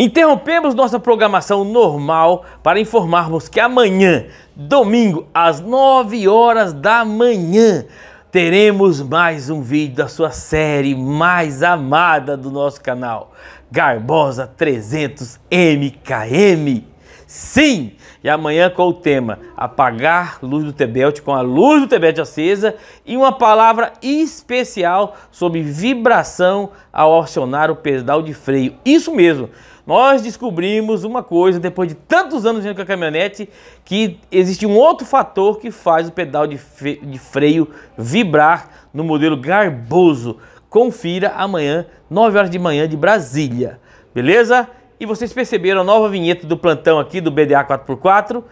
Interrompemos nossa programação normal para informarmos que amanhã, domingo, às 9 horas da manhã, teremos mais um vídeo da sua série mais amada do nosso canal, Garbosa 300 MKM. Sim! E amanhã com o tema Apagar Luz do tebelte com a luz do tebelte acesa e uma palavra especial sobre vibração ao acionar o pedal de freio. Isso mesmo! nós descobrimos uma coisa, depois de tantos anos indo com a caminhonete, que existe um outro fator que faz o pedal de, de freio vibrar no modelo garboso. Confira amanhã, 9 horas de manhã de Brasília, beleza? E vocês perceberam a nova vinheta do plantão aqui do BDA 4x4?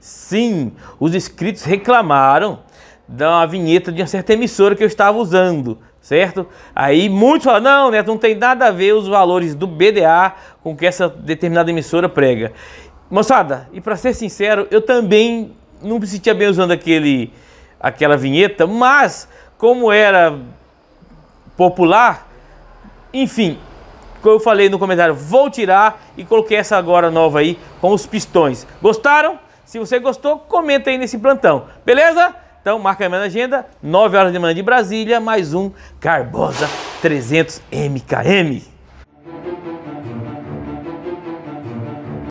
Sim, os inscritos reclamaram da vinheta de uma certa emissora que eu estava usando certo? Aí muitos falam, não, Neto, não tem nada a ver os valores do BDA com que essa determinada emissora prega. Moçada, e para ser sincero, eu também não me sentia bem usando aquele, aquela vinheta, mas como era popular, enfim, como eu falei no comentário, vou tirar e coloquei essa agora nova aí com os pistões. Gostaram? Se você gostou, comenta aí nesse plantão, beleza? Então, marca aí na agenda, 9 horas de manhã de Brasília, mais um Carbosa 300 MKM.